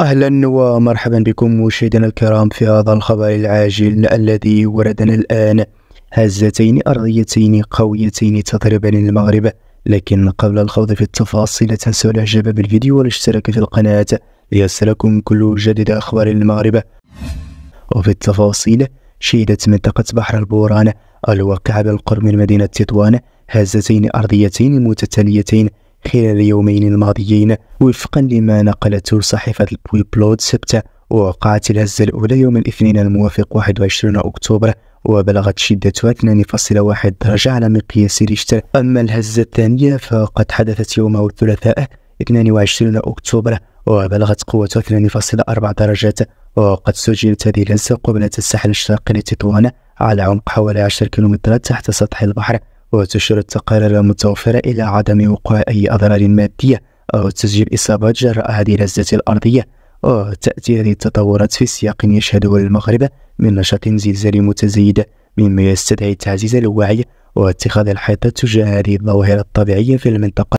اهلا ومرحبا بكم مشاهدينا الكرام في هذا الخبر العاجل الذي وردنا الان هزتين ارضيتين قويتين تضربان المغرب لكن قبل الخوض في التفاصيل لا تنسوا الاعجاب بالفيديو والاشتراك في القناه ليصلكم كل جديد اخبار المغرب وفي التفاصيل شهدت منطقة بحر البوران الواقعة بالقرب من مدينة تطوان هزتين أرضيتين متتاليتين خلال اليومين الماضيين وفقا لما نقلته صحيفة البويبلو سبتة وقعت الهزة الأولى يوم الاثنين الموافق 21 أكتوبر وبلغت شدتها 2.1 درجة على مقياس ريشتر أما الهزة الثانية فقد حدثت يوم الثلاثاء 22 أكتوبر وبلغت قوته 2.4 درجات وقد سجلت هذه الهزة قبلة الساحل الشرقي لتطوان على عمق حوالي 10 كيلومترات تحت سطح البحر وتشير التقارير المتوفرة إلى عدم وقوع أي أضرار مادية أو تسجيل إصابات جراء هذه الهزة الأرضية وتأتي هذه التطورات في سياق يشهده المغرب من نشاط زلزالي متزايد مما يستدعي تعزيز الوعي واتخاذ الحيطة تجاه هذه الظواهر الطبيعية في المنطقة